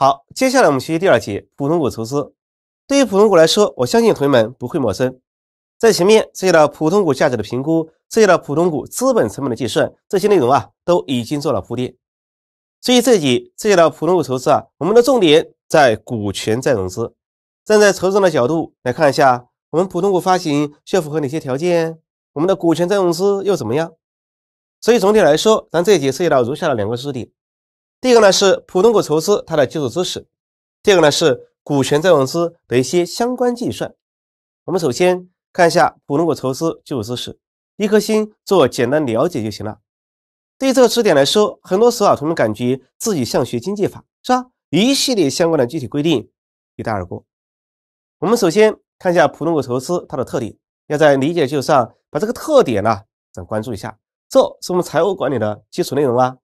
好，接下来我们学习第二节普通股筹资。对于普通股来说，我相信同学们不会陌生。在前面涉及到普通股价值的评估，涉及到普通股资本成本的计算，这些内容啊都已经做了铺垫。所以这一节涉及到普通股筹资啊，我们的重点在股权再融资。站在筹资的角度来看一下，我们普通股发行需要符合哪些条件？我们的股权再融资又怎么样？所以总体来说，咱这一节涉及到如下的两个知识点。第一个呢是普通股筹资它的基础知识，第二个呢是股权再融资的一些相关计算。我们首先看一下普通股筹资基础知识，一颗心做简单了解就行了。对于这个知识点来说，很多时候啊，同学们感觉自己像学经济法是吧？一系列相关的具体规定一带而过。我们首先看一下普通股筹资它的特点，要在理解基础上把这个特点呢咱关注一下。这是我们财务管理的基础内容啊。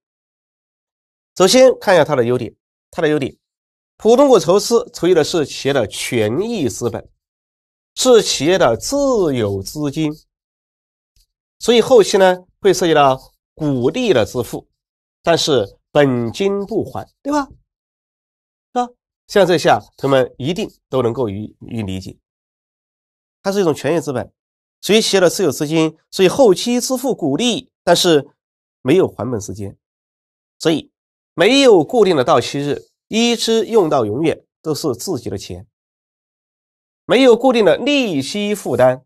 首先看一下它的优点，它的优点，普通股筹资筹集的是企业的权益资本，是企业的自有资金，所以后期呢会涉及到股利的支付，但是本金不还，对吧？啊，像这些啊，同学们一定都能够于于理解，它是一种权益资本，属于企业的自有资金，所以后期支付股利，但是没有还本时间，所以。没有固定的到期日，一直用到永远都是自己的钱。没有固定的利息负担，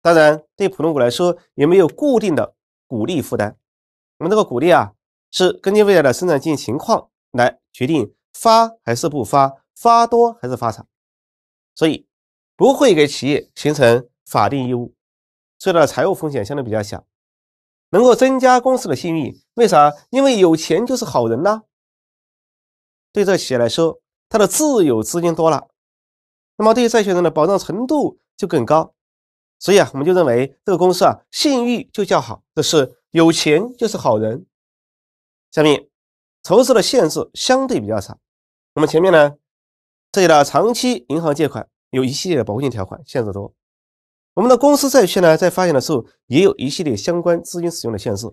当然对普通股来说也没有固定的股利负担。我们这个股利啊，是根据未来的生产经营情况来决定发还是不发，发多还是发少，所以不会给企业形成法定义务，所以的财务风险相对比较小。能够增加公司的信誉，为啥？因为有钱就是好人呐。对这企业来说，它的自有资金多了，那么对于债权人的保障程度就更高。所以啊，我们就认为这个公司啊，信誉就较好。这是有钱就是好人。下面筹资的限制相对比较少。我们前面呢，涉及到长期银行借款，有一系列的保护性条款，限制多。我们的公司债券呢，在发行的时候也有一系列相关资金使用的限制，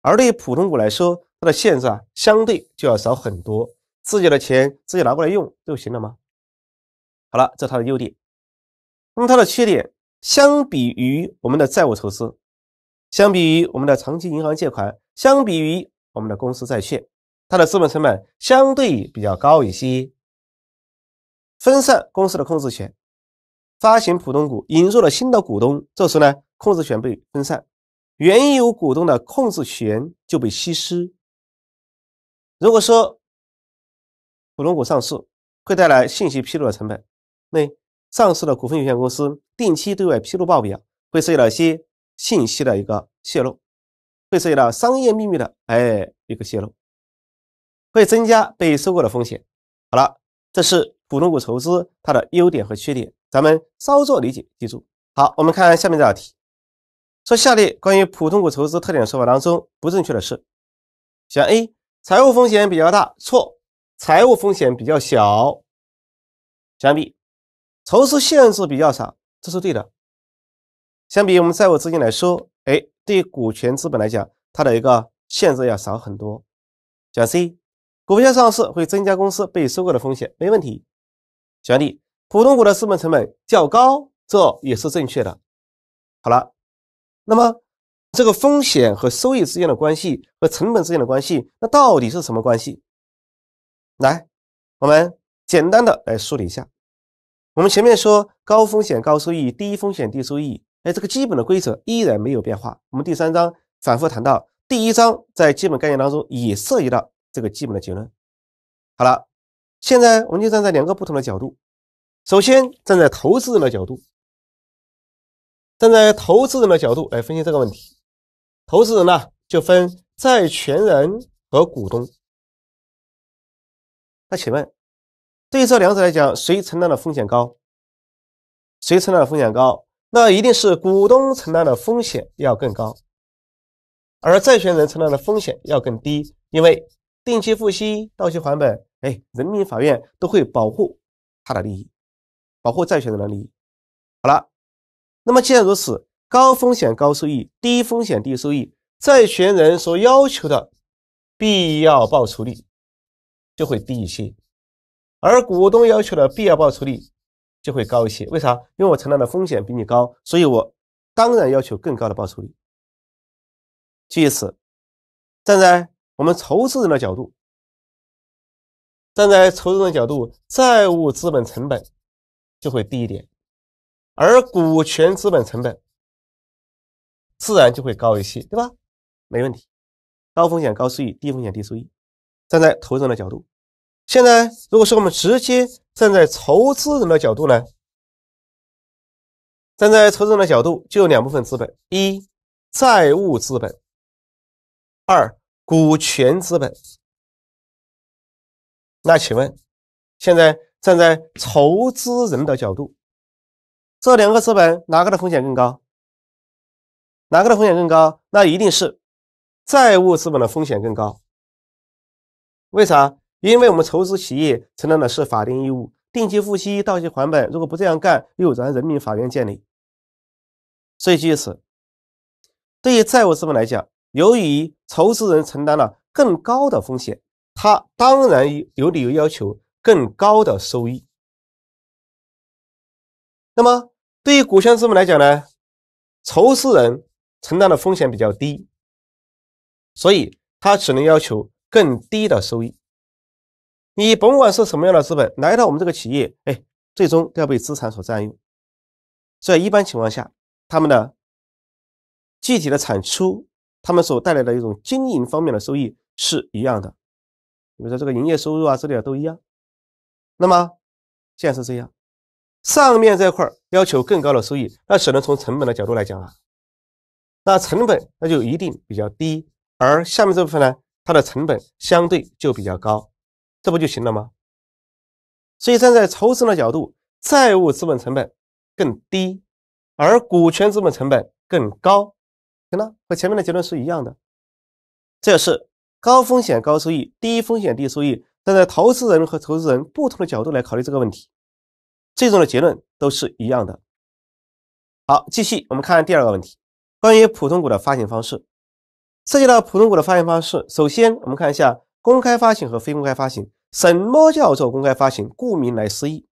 而对于普通股来说，它的限制啊相对就要少很多，自己的钱自己拿过来用就行了吗？好了，这是它的优点。那么它的缺点，相比于我们的债务筹资，相比于我们的长期银行借款，相比于我们的公司债券，它的资本成本相对比较高一些，分散公司的控制权。发行普通股引入了新的股东，这时呢，控制权被分散，原有股东的控制权就被稀释。如果说普通股上市会带来信息披露的成本，那上市的股份有限公司定期对外披露报表，会涉及到一些信息的一个泄露，会涉及到商业秘密的哎一个泄露，会增加被收购的风险。好了，这是普通股筹资它的优点和缺点。咱们稍作理解，记住。好，我们看下面这道题，说下列关于普通股筹资特点的说法当中，不正确的是。选 A，财务风险比较大，错，财务风险比较小。选 B，筹资限制比较少，这是对的。相比我们债务资金来说，哎，对股权资本来讲，它的一个限制要少很多。选 C，股票上市会增加公司被收购的风险，没问题。选 D。普通股的资本成本较高，这也是正确的。好了，那么这个风险和收益之间的关系和成本之间的关系，那到底是什么关系？来，我们简单的来梳理一下。我们前面说高风险高收益，低风险低收益，哎，这个基本的规则依然没有变化。我们第三章反复谈到，第一章在基本概念当中也涉及到这个基本的结论。好了，现在我们就站在两个不同的角度。首先，站在投资人的角度，站在投资人的角度来分析这个问题，投资人呢就分债权人和股东。那请问，对于这两者来讲，谁承担的风险高？谁承担的风险高？那一定是股东承担的风险要更高，而债权人承担的风险要更低，因为定期付息、到期还本，哎，人民法院都会保护他的利益。保护债权人的利益。好了，那么既然如此，高风险高收益，低风险低收益，债权人所要求的必要报酬率就会低一些，而股东要求的必要报酬率就会高一些。为啥？因为我承担的风险比你高，所以我当然要求更高的报酬率。据此，站在我们筹资人的角度，站在投资人的角度，债务资本成本。就会低一点，而股权资本成本自然就会高一些，对吧？没问题，高风险高收益，低风险低收益，站在投资人的角度。现在，如果说我们直接站在投资人的角度呢？站在投资人的角度就有两部分资本：一、债务资本；二、股权资本。那请问，现在？站在筹资人的角度，这两个资本哪个的风险更高？哪个的风险更高？那一定是债务资本的风险更高。为啥？因为我们筹资企业承担的是法定义务，定期付息、到期还本。如果不这样干，又有咱人民法院建立。所以据此，对于债务资本来讲，由于筹资人承担了更高的风险，他当然有理由要求。更高的收益。那么，对于股权资本来讲呢，筹资人承担的风险比较低，所以他只能要求更低的收益。你甭管是什么样的资本来到我们这个企业，哎，最终都要被资产所占用。在一般情况下，他们的具体的产出，他们所带来的一种经营方面的收益是一样的，比如说这个营业收入啊之类的都一样。那么，现在是这样，上面这块要求更高的收益，那只能从成本的角度来讲啊。那成本那就一定比较低，而下面这部分呢，它的成本相对就比较高，这不就行了吗？所以站在筹资的角度，债务资本成本更低，而股权资本成本更高，行了，和前面的结论是一样的。这是高风险高收益，低风险低收益。站在投资人和投资人不同的角度来考虑这个问题，最终的结论都是一样的。好，继续我们看第二个问题，关于普通股的发行方式。涉及到普通股的发行方式，首先我们看一下公开发行和非公开发行。什么叫做公开发行？顾名来思义，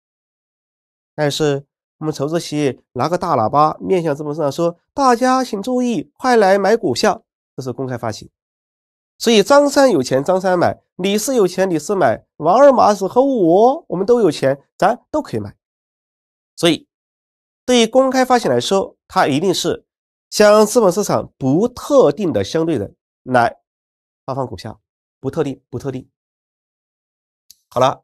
但是我们筹资企业拿个大喇叭面向资本市场说：“大家请注意，快来买股票。”这是公开发行。所以张三有钱，张三买；李四有钱，李四买；王二麻子和我，我们都有钱，咱都可以买。所以，对于公开发行来说，它一定是向资本市场不特定的相对人来发放股票，不特定，不特定。好了，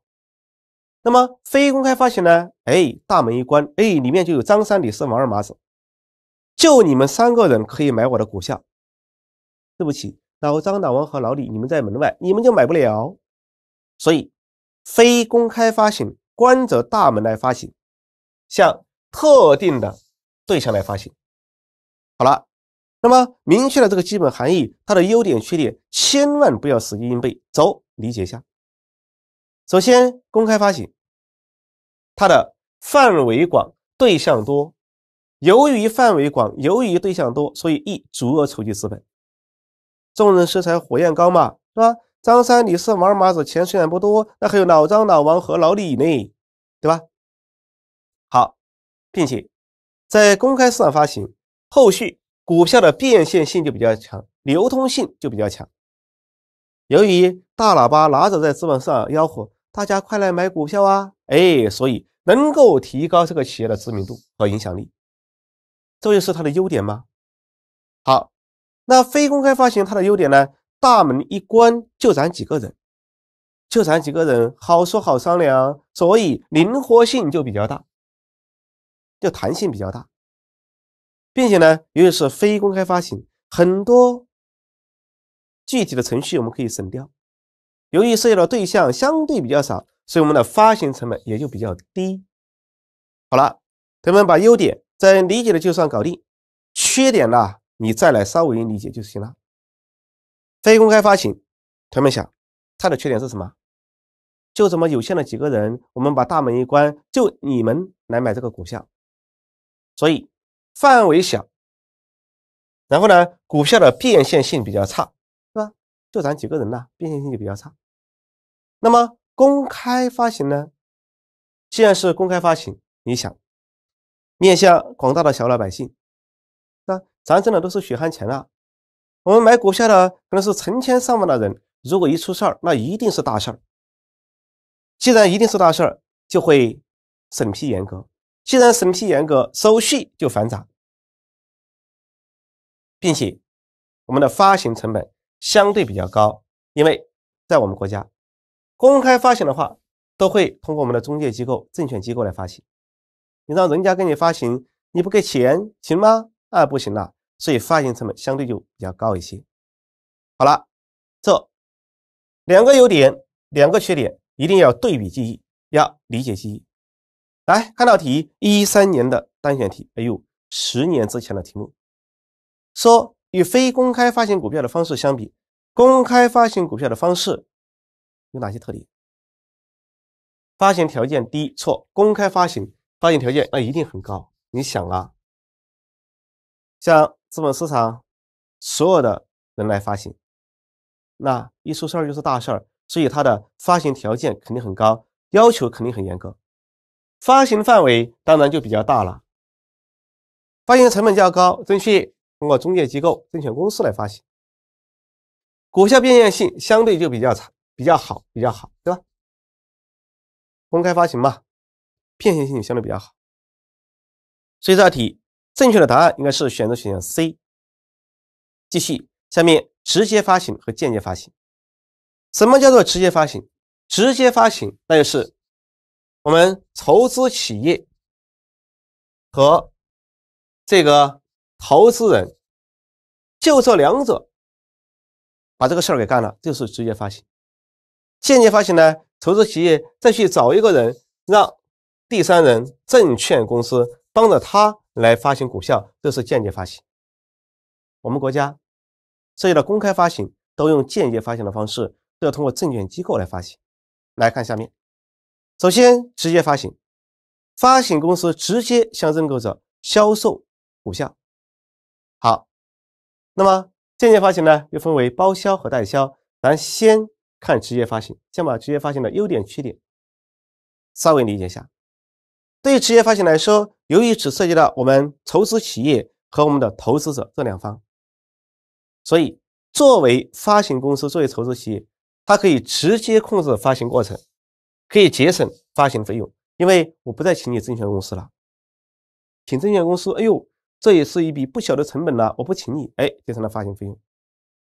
那么非公开发行呢？哎，大门一关，哎，里面就有张三、李四、王二麻子，就你们三个人可以买我的股票。对不起。老张、老王和老李，你们在门外，你们就买不了。所以，非公开发行关着大门来发行，向特定的对象来发行。好了，那么明确了这个基本含义，它的优点、缺点，千万不要死记硬背，走，理解一下。首先，公开发行，它的范围广，对象多。由于范围广，由于对象多，所以易足额筹集资本。众人拾柴火焰高嘛，是吧？张三、李四、王麻子钱虽然不多，那还有老张、老王和老李呢，对吧？好，并且在公开市场发行，后续股票的变现性就比较强，流通性就比较强。由于大喇叭拿着在资本上吆喝，大家快来买股票啊！哎，所以能够提高这个企业的知名度和影响力，这就是它的优点吗？好。那非公开发行它的优点呢？大门一关就咱几个人，就咱几个人，好说好商量，所以灵活性就比较大，就弹性比较大，并且呢，由于是非公开发行，很多具体的程序我们可以省掉。由于涉及的对象相对比较少，所以我们的发行成本也就比较低。好了，同学们把优点在理解的基础上搞定，缺点呢？你再来稍微理解就行了。非公开发行，同学们想，它的缺点是什么？就这么有限的几个人，我们把大门一关，就你们来买这个股票，所以范围小。然后呢，股票的变现性比较差，是吧？就咱几个人呢，变现性就比较差。那么公开发行呢？既然是公开发行，你想面向广大的小老百姓。咱挣的都是血汗钱啊！我们买股票的可能是成千上万的人，如果一出事儿，那一定是大事儿。既然一定是大事儿，就会审批严格；既然审批严格，手续就繁杂，并且我们的发行成本相对比较高，因为在我们国家，公开发行的话都会通过我们的中介机构、证券机构来发行。你让人家给你发行，你不给钱行吗？啊，不行了！所以发行成本相对就比较高一些。好了，这两个优点，两个缺点，一定要对比记忆，要理解记忆。来看道题，一三年的单选题。哎呦，十年之前的题目，说与非公开发行股票的方式相比，公开发行股票的方式有哪些特点？发行条件低？错，公开发行发行条件那一定很高。你想啊，像资本市场所有的人来发行，那一出事儿就是大事儿，所以它的发行条件肯定很高，要求肯定很严格，发行范围当然就比较大了。发行成本较高，正确通过中介机构、证券公司来发行。股票变现性相对就比较差，比较好，比较好，对吧？公开发行嘛，变现性相对比较好，所以这道题。正确的答案应该是选择选项 C。继续，下面直接发行和间接发行。什么叫做直接发行？直接发行，那就是我们筹资企业和这个投资人，就这两者把这个事儿给干了，就是直接发行。间接发行呢，筹资企业再去找一个人，让第三人证券公司帮着他。来发行股票这是间接发行，我们国家涉及到公开发行都用间接发行的方式，都要通过证券机构来发行。来看下面，首先直接发行，发行公司直接向认购者销售股票。好，那么间接发行呢，又分为包销和代销。咱先看直接发行，先把直接发行的优点、缺点稍微理解一下。对于直接发行来说，由于只涉及到我们筹资企业和我们的投资者这两方，所以作为发行公司，作为投资企业，它可以直接控制发行过程，可以节省发行费用，因为我不再请你证券公司了，请证券公司，哎呦，这也是一笔不小的成本了，我不请你，哎，变成了发行费用。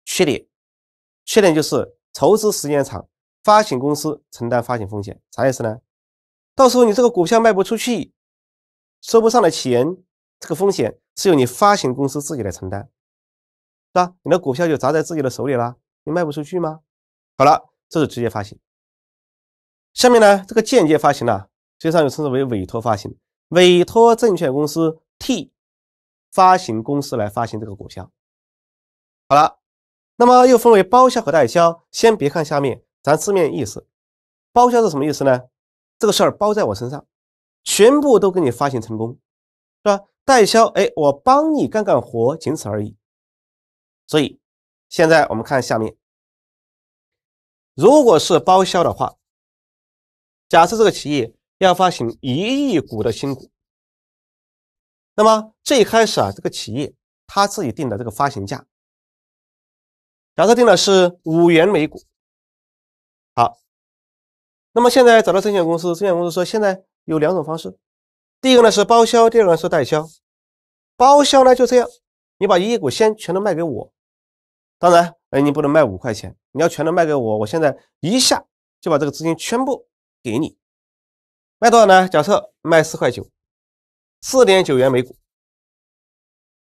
缺点，缺点就是筹资时间长，发行公司承担发行风险，啥意思呢？到时候你这个股票卖不出去，收不上的钱，这个风险是由你发行公司自己来承担，是吧？你的股票就砸在自己的手里了，你卖不出去吗？好了，这是直接发行。下面呢，这个间接发行呢，实际上又称之为委托发行，委托证券公司替发行公司来发行这个股票。好了，那么又分为包销和代销。先别看下面，咱字面意思，包销是什么意思呢？这个事儿包在我身上，全部都给你发行成功，是吧？代销，哎，我帮你干干活，仅此而已。所以，现在我们看下面，如果是包销的话，假设这个企业要发行一亿股的新股，那么最开始啊，这个企业他自己定的这个发行价，假设定的是五元每股，好。那么现在找到证券公司，证券公司说现在有两种方式，第一个呢是包销，第二个是代销。包销呢就这样，你把一亿股先全都卖给我，当然，哎，你不能卖五块钱，你要全都卖给我，我现在一下就把这个资金全部给你，卖多少呢？假设卖四块九，四点九元每股。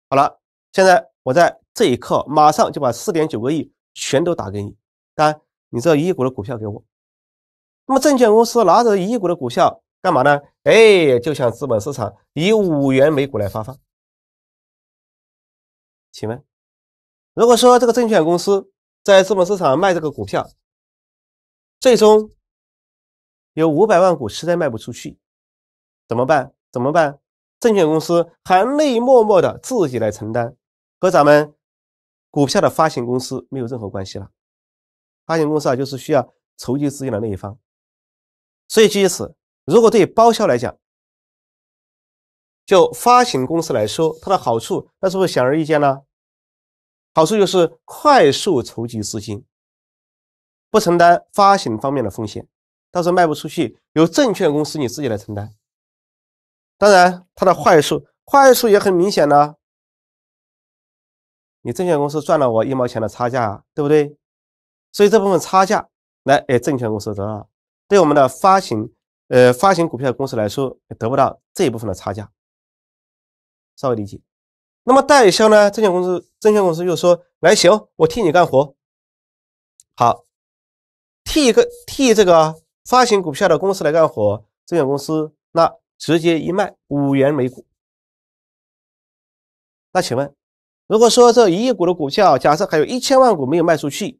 好了，现在我在这一刻马上就把四点九个亿全都打给你，当然，你这一亿股的股票给我。那么证券公司拿着一亿股的股票干嘛呢？哎，就向资本市场以五元每股来发放。请问，如果说这个证券公司在资本市场卖这个股票，最终有五百万股实在卖不出去，怎么办？怎么办？证券公司含泪默默的自己来承担，和咱们股票的发行公司没有任何关系了。发行公司啊，就是需要筹集资金的那一方。所以基于此，如果对包销来讲，就发行公司来说，它的好处那是不是显而易见呢？好处就是快速筹集资金，不承担发行方面的风险，到时候卖不出去由证券公司你自己来承担。当然，它的坏处坏处也很明显呢。你证券公司赚了我一毛钱的差价啊，对不对？所以这部分差价来给证券公司得了。对我们的发行，呃，发行股票的公司来说，得不到这一部分的差价，稍微理解。那么代销呢？证券公司，证券公司又说，来行，我替你干活，好，替一个替这个发行股票的公司来干活，证券公司那直接一卖五元每股。那请问，如果说这一亿股的股票，假设还有一千万股没有卖出去，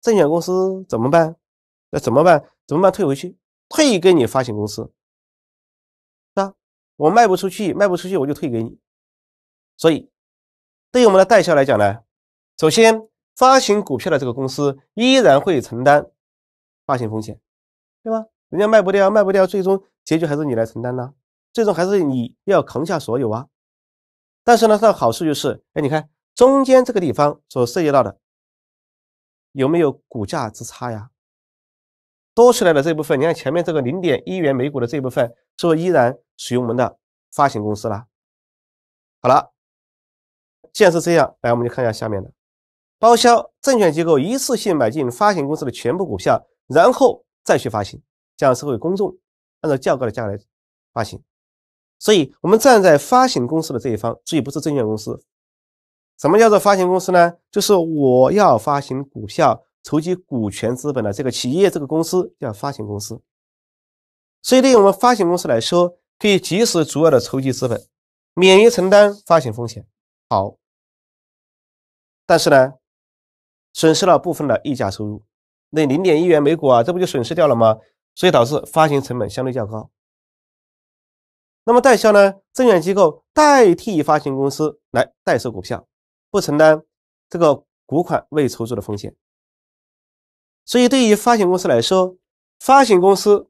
证券公司怎么办？那怎么办？怎么办？退回去，退给你发行公司，是吧？我卖不出去，卖不出去我就退给你。所以，对于我们的代销来讲呢，首先发行股票的这个公司依然会承担发行风险，对吧？人家卖不掉，卖不掉，最终结局还是你来承担呢，最终还是你要扛下所有啊。但是呢，它的好处就是，哎，你看中间这个地方所涉及到的，有没有股价之差呀？多出来的这部分，你看前面这个零点一元每股的这部分，是不是依然属于我们的发行公司了？好了，既然是这样，来我们就看一下下面的：包销证券机构一次性买进发行公司的全部股票，然后再去发行，向社会公众按照较高的价来发行。所以，我们站在发行公司的这一方，注意不是证券公司。什么叫做发行公司呢？就是我要发行股票。筹集股权资本的这个企业、这个公司叫发行公司，所以对于我们发行公司来说，可以及时、足额的筹集资本，免于承担发行风险。好，但是呢，损失了部分的溢价收入，那零点一元每股啊，这不就损失掉了吗？所以导致发行成本相对较高。那么代销呢？证券机构代替发行公司来代售股票，不承担这个股款未筹足的风险。所以，对于发行公司来说，发行公司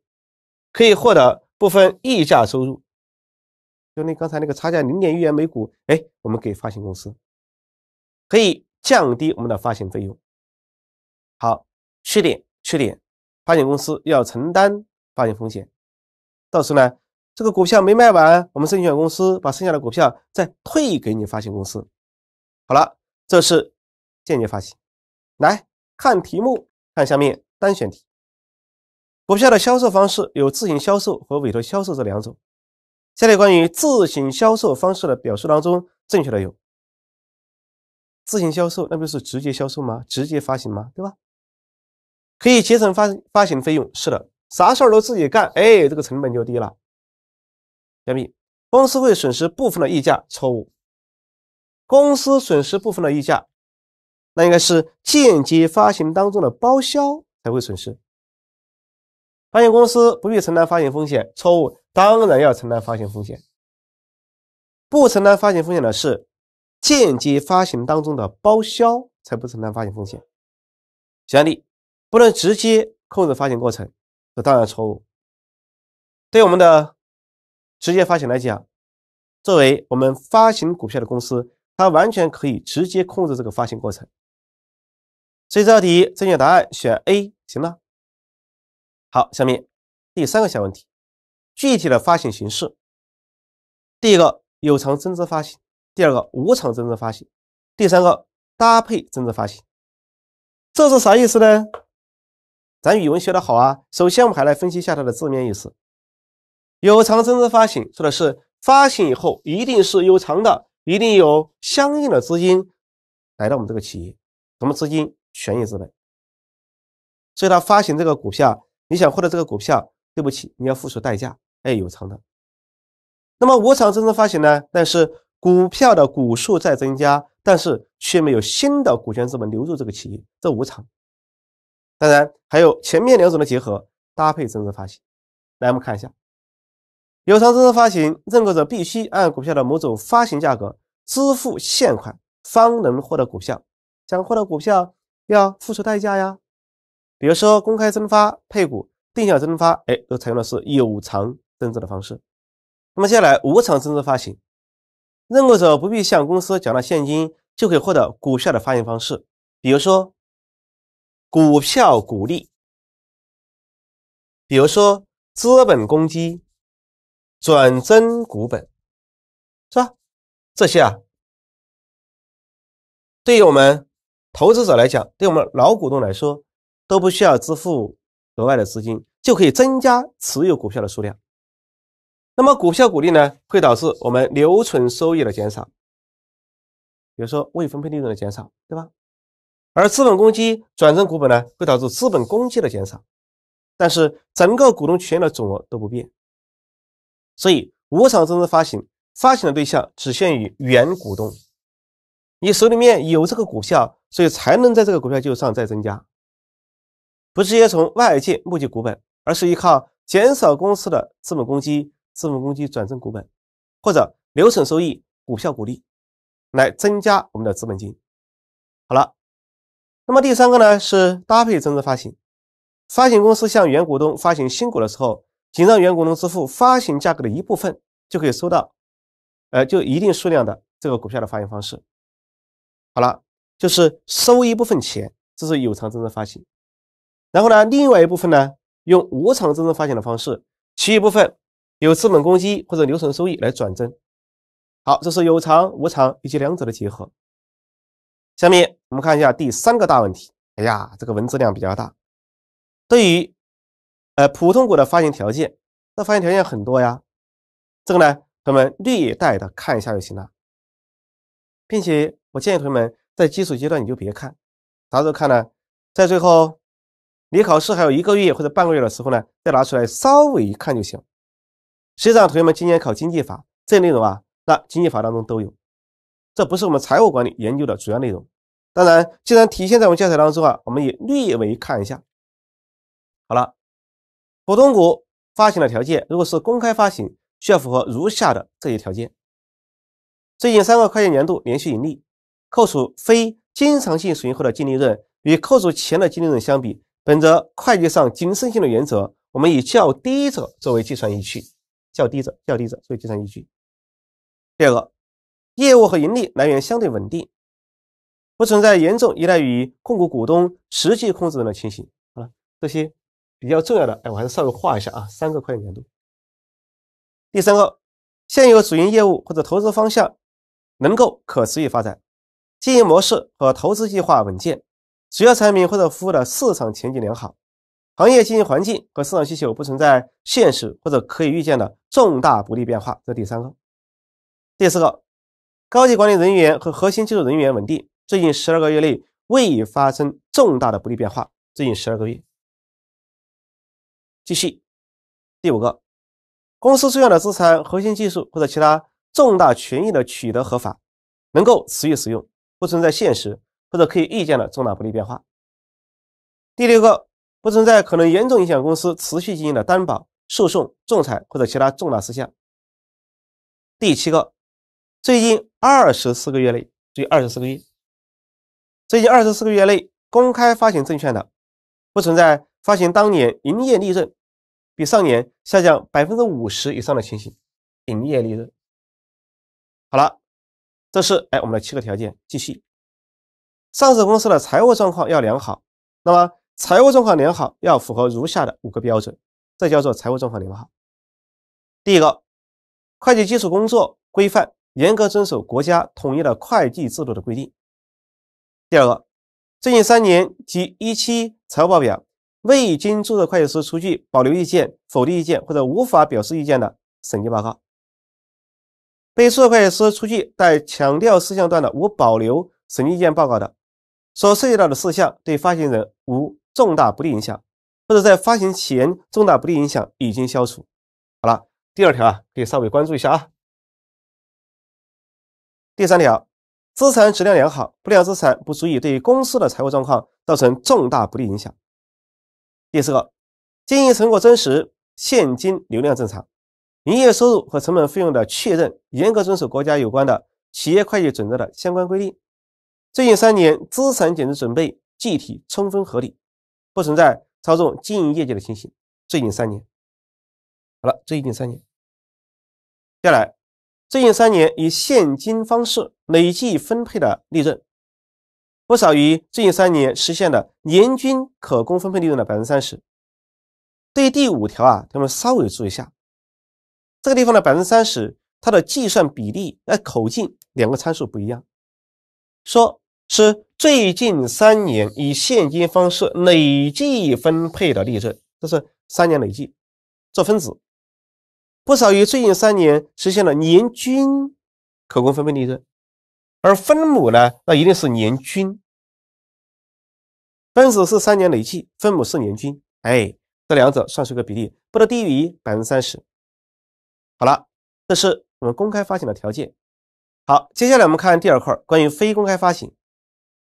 可以获得部分溢价收入，就那刚才那个差价零点一元每股，哎，我们给发行公司，可以降低我们的发行费用。好，缺点，缺点，发行公司要承担发行风险，到时候呢，这个股票没卖完，我们证券公司把剩下的股票再退给你发行公司。好了，这是间接发行，来看题目。看下面单选题，股票的销售方式有自行销售和委托销售这两种。下列关于自行销售方式的表述当中，正确的有：自行销售，那不就是直接销售吗？直接发行吗？对吧？可以节省发发行费用，是的。啥事儿都自己干，哎，这个成本就低了。相比，公司会损失部分的溢价，错误。公司损失部分的溢价。那应该是间接发行当中的包销才会损失，发行公司不必承担发行风险，错误，当然要承担发行风险。不承担发行风险的是间接发行当中的包销才不承担发行风险。举例，不能直接控制发行过程，这当然错误。对我们的直接发行来讲，作为我们发行股票的公司，它完全可以直接控制这个发行过程。所以这道题正确答案选 A 行了。好，下面第三个小问题，具体的发行形式。第一个有偿增资发行，第二个无偿增资发行，第三个搭配增资发行。这是啥意思呢？咱语文学的好啊。首先我们还来分析一下它的字面意思。有偿增资发行说的是发行以后一定是有偿的，一定有相应的资金来到我们这个企业，什么资金？权益资本，所以他发行这个股票，你想获得这个股票，对不起，你要付出代价。哎，有偿的。那么无偿增资发行呢？但是股票的股数在增加，但是却没有新的股权资本流入这个企业，这无偿。当然还有前面两种的结合搭配增资发行。来，我们看一下，有偿增资发行认购者必须按股票的某种发行价格支付现款，方能获得股票。想获得股票？要付出代价呀，比如说公开增发配股、定向增发，哎，都采用的是有偿增资的方式。那么接下来，无偿增资发行，认购者不必向公司缴纳现金，就可以获得股票的发行方式。比如说股票股利，比如说资本公积转增股本，是吧？这些啊，对于我们。投资者来讲，对我们老股东来说，都不需要支付额外的资金，就可以增加持有股票的数量。那么，股票股利呢，会导致我们留存收益的减少，比如说未分配利润的减少，对吧？而资本公积转增股本呢，会导致资本公积的减少，但是整个股东权益的总额都不变。所以，无偿增资发行，发行的对象只限于原股东。你手里面有这个股票，所以才能在这个股票基础上再增加，不直接从外界募集股本，而是依靠减少公司的资本公积、资本公积转增股本，或者留存收益、股票股利来增加我们的资本金。好了，那么第三个呢是搭配增资发行，发行公司向原股东发行新股的时候，仅让原股东支付发行价格的一部分，就可以收到，呃，就一定数量的这个股票的发行方式。好了，就是收一部分钱，这是有偿增资发行。然后呢，另外一部分呢，用无偿增资发行的方式，其余部分由资本公积或者留存收益来转增。好，这是有偿、无偿以及两者的结合。下面我们看一下第三个大问题。哎呀，这个文字量比较大。对于呃普通股的发行条件，那发行条件很多呀。这个呢，咱们略带的看一下就行了，并且。我建议同学们在基础阶段你就别看，啥时候看呢？在最后离考试还有一个月或者半个月的时候呢，再拿出来稍微一看就行。实际上，同学们今年考经济法这内容啊，那经济法当中都有，这不是我们财务管理研究的主要内容。当然，既然体现在我们教材当中啊，我们也略微看一下。好了，普通股发行的条件，如果是公开发行，需要符合如下的这些条件：最近三个会计年度连续盈利。扣除非经常性损益后的净利润与扣除前的净利润相比，本着会计上谨慎性的原则，我们以较低者作为计算依据。较低者，较低者作为计算依据。第二个，业务和盈利来源相对稳定，不存在严重依赖于控股股东、实际控制人的情形啊。这些比较重要的，哎，我还是稍微画一下啊。三个会计年度。第三个，现有主营业务或者投资方向能够可持续发展。经营模式和投资计划稳健，主要产品或者服务的市场前景良好，行业经营环境和市场需求不存在现实或者可以预见的重大不利变化。这第三个。第四个，高级管理人员和核心技术人员稳定，最近十二个月内未发生重大的不利变化。最近十二个月。继续。第五个，公司重要的资产、核心技术或者其他重大权益的取得合法，能够持续使用。不存在现实或者可以预见的重大不利变化。第六个，不存在可能严重影响公司持续经营的担保、诉讼、仲裁或者其他重大事项。第七个，最近二十四个月内，注意二十四个月，最近二十四个月内公开发行证券的，不存在发行当年营业利润比上年下降百分之五十以上的情形，营业利润。好了。这是哎，我们的七个条件。继续，上市公司的财务状况要良好。那么，财务状况良好要符合如下的五个标准，这叫做财务状况良好。第一个，会计基础工作规范，严格遵守国家统一的会计制度的规定。第二个，最近三年及一期财务报表未经注册会计师出具保留意见、否定意见或者无法表示意见的审计报告。被社会会计师出具带强调事项段的无保留审计意见报告的，所涉及到的事项对发行人无重大不利影响，或者在发行前重大不利影响已经消除。好了，第二条啊，可以稍微关注一下啊。第三条，资产质量良好，不良资产不足以对公司的财务状况造成重大不利影响。第四个，经营成果真实，现金流量正常。营业收入和成本费用的确认严格遵守国家有关的企业会计准则的相关规定。最近三年资产减值准备计提充分合理，不存在操纵经营业绩的情形。最近三年，好了，最近三年，下来，最近三年以现金方式累计分配的利润不少于最近三年实现的年均可供分配利润的百分之三十。对第五条啊，咱们稍微注意一下。这个地方的百分之三十，它的计算比例、口径两个参数不一样。说是最近三年以现金方式累计分配的利润，这是三年累计做分子，不少于最近三年实现了年均可供分配利润，而分母呢，那一定是年均。分子是三年累计，分母是年均，哎，这两者算是个比例，不得低于百分之三十。好了，这是我们公开发行的条件。好，接下来我们看第二块，关于非公开发行。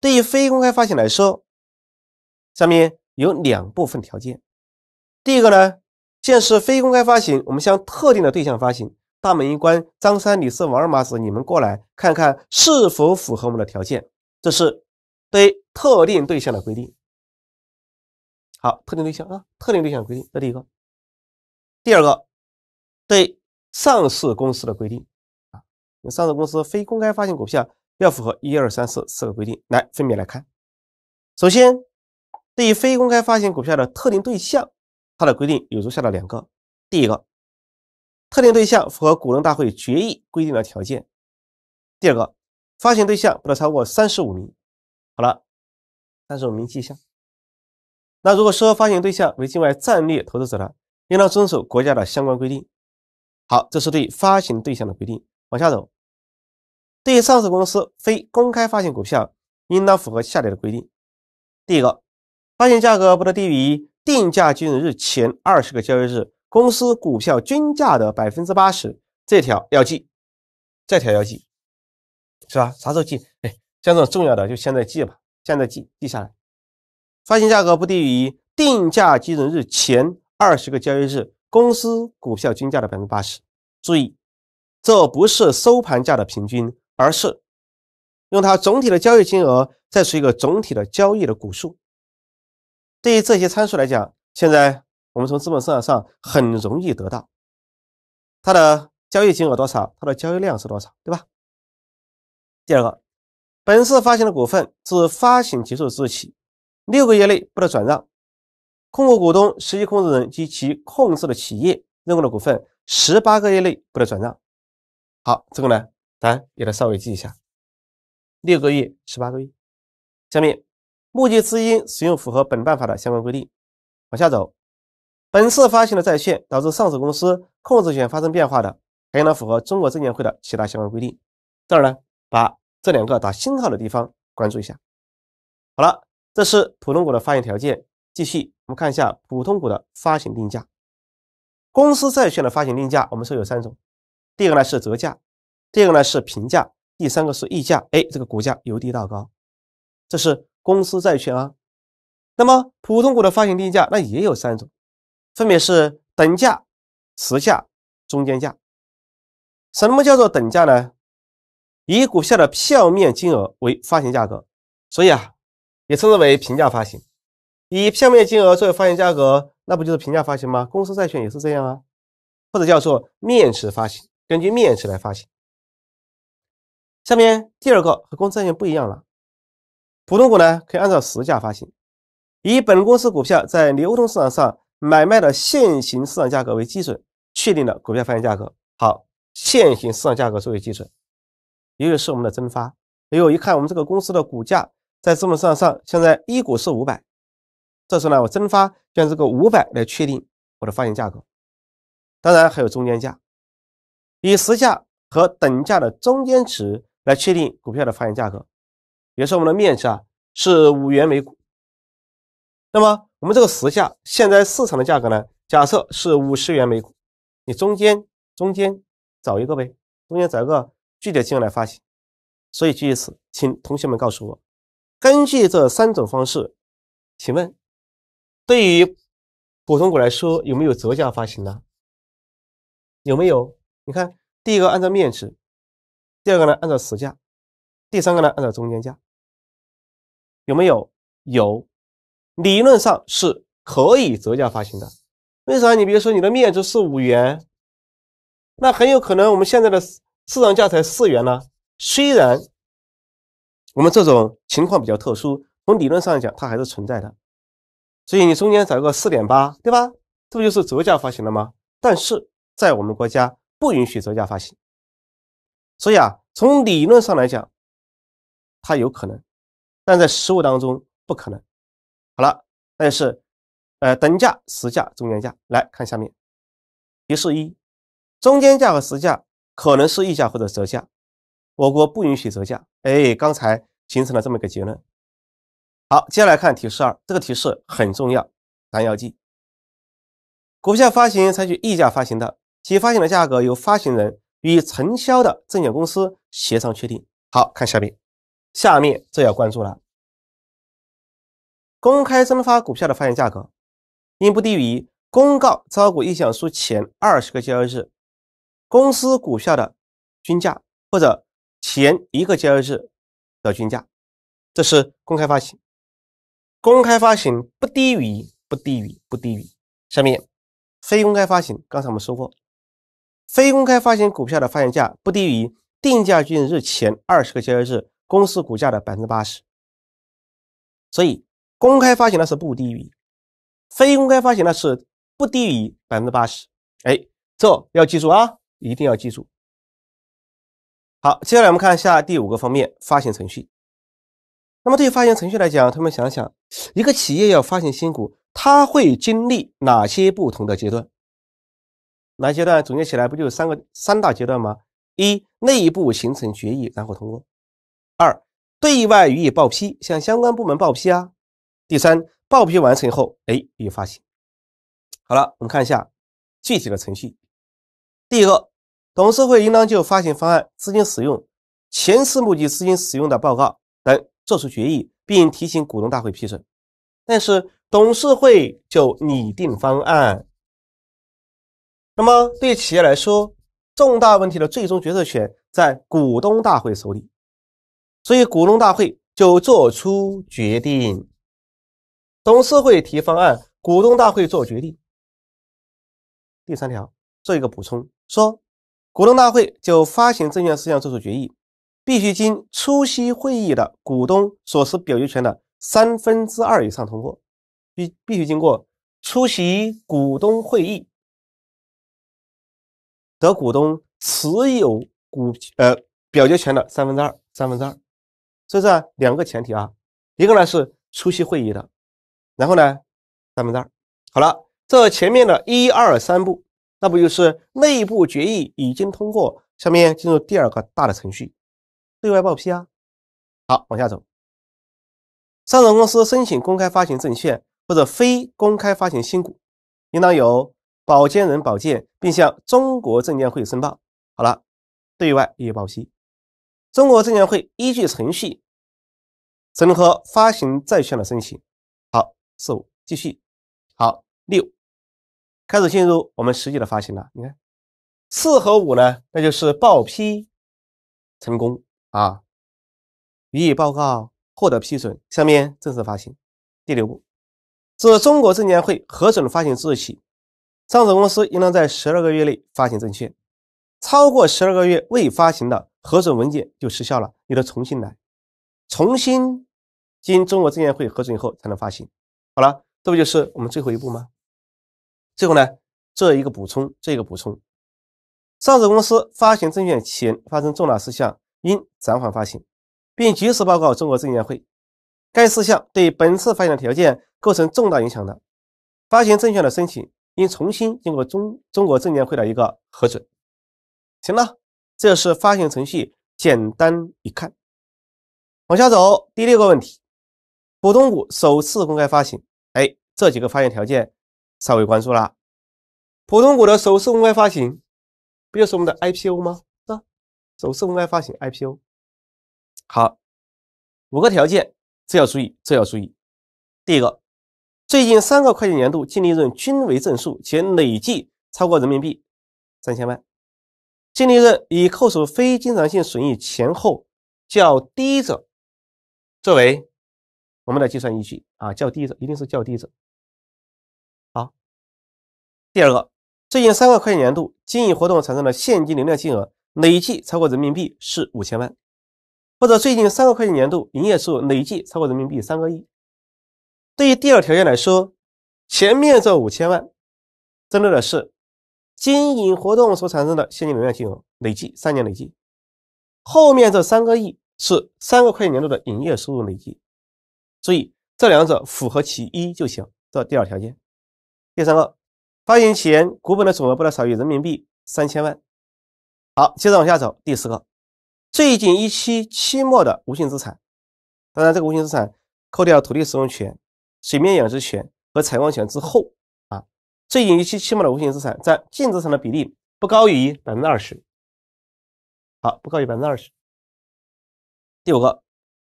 对于非公开发行来说，下面有两部分条件。第一个呢，建设非公开发行，我们向特定的对象发行。大门一关，张三、李四、王二麻子，你们过来看看是否符合我们的条件。这是对特定对象的规定。好，特定对象啊，特定对象规定，这第一个。第二个，对。上市公司的规定啊，上市公司非公开发行股票要符合一二三四四个规定，来分别来看。首先，对于非公开发行股票的特定对象，它的规定有如下的两个：第一个，特定对象符合股东大会决议规定的条件；第二个，发行对象不得超过三十五名。好了，三十五名记一下。那如果说发行对象为境外战略投资者的，应当遵守国家的相关规定。好，这是对发行对象的规定。往下走，对上市公司非公开发行股票，应当符合下列的规定。第一个，发行价格不得低于定价基准日前二十个交易日公司股票均价的百分之八十。这条要记，这条要记，是吧？啥时候记？哎，像这种重要的，就现在记吧，现在记，记下来。发行价格不低于定价基准日前二十个交易日。公司股票均价的百分之八十，注意，这不是收盘价的平均，而是用它总体的交易金额再除一个总体的交易的股数。对于这些参数来讲，现在我们从资本市场上很容易得到它的交易金额多少，它的交易量是多少，对吧？第二个，本次发行的股份自发行结束之日起六个月内不得转让。控股股东、实际控制人及其控制的企业认购的股份，十八个月内不得转让。好，这个呢，咱也来稍微记一下，六个月、十八个月。下面，募集资金使用符合本办法的相关规定。往下走，本次发行的债券导致上市公司控制权发生变化的，还应当符合中国证监会的其他相关规定。这儿呢，把这两个打星号的地方关注一下。好了，这是普通股的发行条件。继续，我们看一下普通股的发行定价，公司债券的发行定价，我们说有三种，第一个呢是折价，第二个呢是平价，第三个是溢价。哎，这个股价由低到高，这是公司债券啊。那么普通股的发行定价那也有三种，分别是等价、实价、中间价。什么叫做等价呢？以股票的票面金额为发行价格，所以啊，也称之为平价发行。以票面金额作为发行价格，那不就是平价发行吗？公司债券也是这样啊，或者叫做面值发行，根据面值来发行。下面第二个和公司债券不一样了，普通股呢可以按照实价发行，以本公司股票在流通市场上买卖的现行市场价格为基准确定的股票发行价格。好，现行市场价格作为基准，也就是我们的增发。哎呦，一看我们这个公司的股价在资本市场上，现在一股是五百。这时候呢，我增发将这个五百来确定我的发行价格，当然还有中间价，以实价和等价的中间值来确定股票的发行价格。比如说我们的面值啊是五元每股，那么我们这个实价现在市场的价格呢，假设是五十元每股，你中间中间找一个呗，中间找一个具体金额来发行。所以基于此，请同学们告诉我，根据这三种方式，请问？对于普通股来说，有没有折价发行呢？有没有？你看，第一个按照面值，第二个呢按照实价，第三个呢按照中间价，有没有？有，理论上是可以折价发行的。为啥？你比如说你的面值是五元，那很有可能我们现在的市场价才四元呢。虽然我们这种情况比较特殊，从理论上讲它还是存在的。所以你中间找一个四点八，对吧？这不就是折价发行了吗？但是在我们国家不允许折价发行，所以啊，从理论上来讲，它有可能，但在实物当中不可能。好了，那是，呃，等价、实价、中间价。来看下面提示一：中间价和实价可能是溢价或者折价，我国不允许折价。哎，刚才形成了这么一个结论。好，接下来看提示二，这个提示很重要，咱要记。股票发行采取溢价发行的，其发行的价格由发行人与承销的证券公司协商确定。好看下面，下面这要关注了。公开增发股票的发行价格，应不低于公告招股意向书前二十个交易日公司股票的均价或者前一个交易日的均价。这是公开发行。公开发行不低于不低于不低于，下面非公开发行，刚才我们说过，非公开发行股票的发行价不低于定价基日前二十个交易日公司股价的百分之八十。所以公开发行的是不低于，非公开发行的是不低于百分之八十。哎，这要记住啊，一定要记住。好，接下来我们看一下第五个方面，发行程序。那么，对于发行程序来讲，他们想想，一个企业要发行新股，它会经历哪些不同的阶段？哪阶段总结起来不就三个三大阶段吗？一、内部形成决议然后通过；二、对外予以报批，向相关部门报批啊；第三，报批完成后，哎，予以发行。好了，我们看一下具体的程序。第一个，董事会应当就发行方案、资金使用、前次募集资金使用的报告等。作出决议，并提醒股东大会批准。但是董事会就拟定方案。那么对企业来说，重大问题的最终决策权在股东大会手里，所以股东大会就做出决定。董事会提方案，股东大会做决定。第三条做一个补充，说股东大会就发行证券事项作出决议。必须经出席会议的股东所持表决权的三分之二以上通过，必必须经过出席股东会议的股东持有股呃表决权的三分之二三分之二，这是两个前提啊。一个呢是出席会议的，然后呢三分之二。好了，这前面的一二三步，那不就是内部决议已经通过？下面进入第二个大的程序。对外报批啊，好，往下走。上市公司申请公开发行证券或者非公开发行新股，应当由保荐人保荐，并向中国证监会申报。好了，对外以报批。中国证监会依据程序审核发行债券的申请。好，四五继续。好，六开始进入我们实际的发行了。你看，四和五呢，那就是报批成功。啊，予以报告，获得批准，下面正式发行。第六步，自中国证监会核准发行之日起，上市公司应当在十二个月内发行证券，超过十二个月未发行的，核准文件就失效了，你得重新来，重新经中国证监会核准以后才能发行。好了，这不就是我们最后一步吗？最后呢，做一个补充，这个补充，上市公司发行证券前发生重大事项。应暂缓发行，并及时报告中国证监会。该事项对本次发行条件构成重大影响的，发行证券的申请应重新经过中中国证监会的一个核准。行了，这是发行程序简单一看。往下走，第六个问题：普通股首次公开发行。哎，这几个发行条件稍微关注了。普通股的首次公开发行，不就是我们的 IPO 吗？首次公开发行 IPO，好，五个条件，这要注意，这要注意。第一个，最近三个会计年度净利润均为正数，且累计超过人民币三千万，净利润以扣除非经常性损益前后较低者作为我们的计算依据啊，较低者一定是较低者。好，第二个，最近三个会计年度经营活动产生的现金流量金额。累计超过人民币是五千万，或者最近三个会计年度营业收入累计超过人民币三个亿。对于第二条件来说，前面这五千万针对的是经营活动所产生的现金流量净额累计三年累计，后面这三个亿是三个会计年度的营业收入累计。注意，这两者符合其一就行。这第二条件。第三个，发行前股本的总额不得少于人民币三千万。好，接着往下走。第十个，最近一期期末的无形资产，当然这个无形资产扣掉土地使用权、水面养殖权和采矿权之后啊，最近一期期末的无形资产占净资产的比例不高于百分之二十。好，不高于百分之二十。第五个，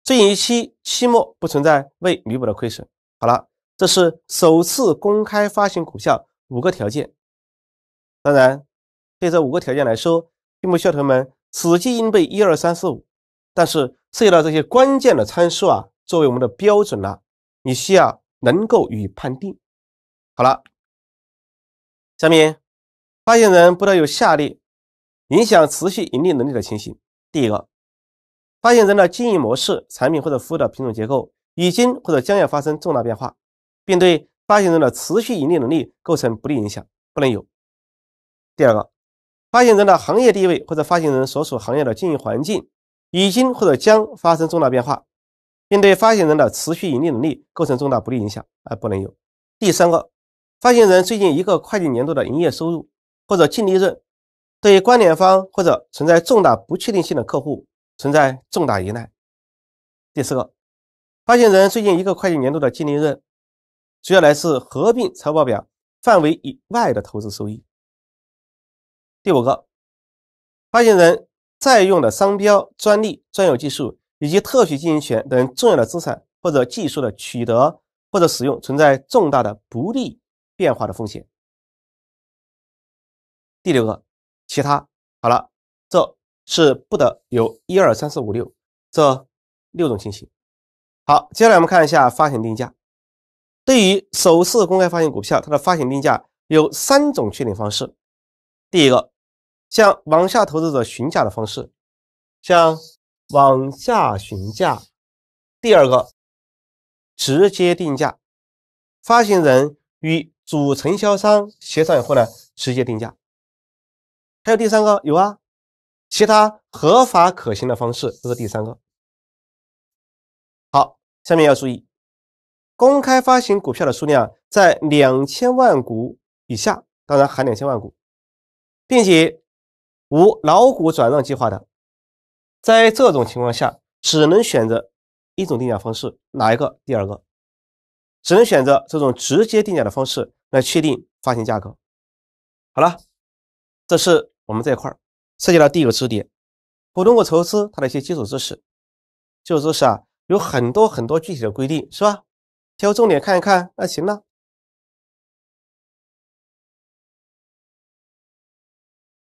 最近一期期末不存在未弥补的亏损。好了，这是首次公开发行股票五个条件。当然，对这五个条件来说。并不要同学们死记硬背一二三四五，但是涉及到这些关键的参数啊，作为我们的标准呢，你需要能够予以判定。好了，下面，发行人不得有下列影响持续盈利能力的情形：第一个，发行人的经营模式、产品或者服务的品种结构已经或者将要发生重大变化，并对发行人的持续盈利能力构成不利影响，不能有；第二个。发行人的行业地位或者发行人所属行业的经营环境已经或者将发生重大变化，并对发行人的持续盈利能力构成重大不利影响，啊，不能有。第三个，发行人最近一个会计年度的营业收入或者净利润对关联方或者存在重大不确定性的客户存在重大依赖。第四个，发行人最近一个会计年度的净利润主要来自合并财务报表范围以外的投资收益。第五个，发行人在用的商标、专利、专有技术以及特许经营权等重要的资产或者技术的取得或者使用存在重大的不利变化的风险。第六个，其他。好了，这是不得有一二三四五六这六种情形。好，接下来我们看一下发行定价。对于首次公开发行股票，它的发行定价有三种确定方式。第一个。向网下投资者询价的方式，向网下询价；第二个，直接定价，发行人与主承销商协商以后呢，直接定价。还有第三个，有啊，其他合法可行的方式，这是第三个。好，下面要注意，公开发行股票的数量在两千万股以下，当然含两千万股，并且。无老股转让计划的，在这种情况下，只能选择一种定价方式，哪一个？第二个，只能选择这种直接定价的方式来确定发行价格。好了，这是我们这一块涉及到第一个知识点，普通股筹资它的一些基础知识。基础知识啊，有很多很多具体的规定，是吧？挑重点看一看，那行了。